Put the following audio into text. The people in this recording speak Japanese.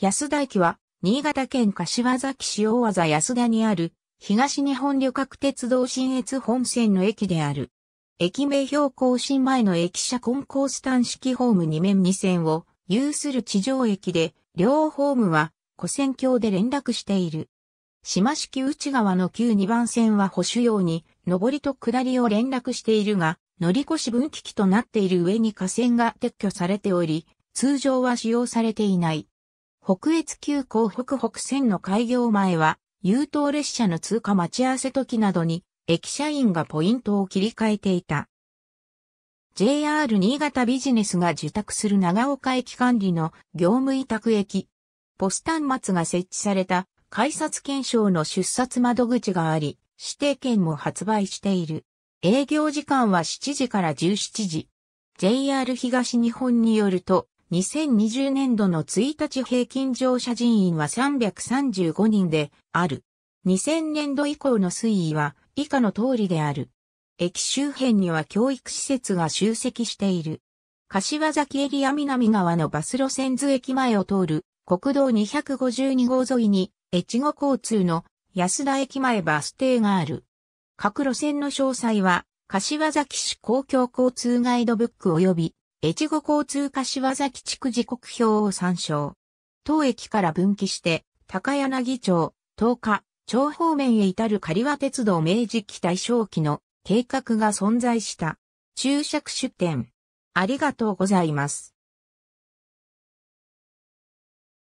安田駅は、新潟県柏崎市大和安田にある、東日本旅客鉄道新越本線の駅である。駅名標更新前の駅舎コンコース端式ホーム2面2線を有する地上駅で、両ホームは古線橋で連絡している。島式内側の旧2番線は保守用に、上りと下りを連絡しているが、乗り越し分岐器となっている上に架線が撤去されており、通常は使用されていない。北越急行北北線の開業前は、優等列車の通過待ち合わせ時などに、駅社員がポイントを切り替えていた。JR 新潟ビジネスが受託する長岡駅管理の業務委託駅。ポス端末が設置された改札検証の出札窓口があり、指定券も発売している。営業時間は7時から17時。JR 東日本によると、2020年度の1日平均乗車人員は335人である。2000年度以降の推移は以下の通りである。駅周辺には教育施設が集積している。柏崎エリア南側のバス路線図駅前を通る国道252号沿いに越後交通の安田駅前バス停がある。各路線の詳細は柏崎市公共交通ガイドブック及び越後交通柏崎地区時刻表を参照。当駅から分岐して、高柳町、東下、町方面へ至る狩和鉄道明治期大正期の計画が存在した。注釈出展。ありがとうございます。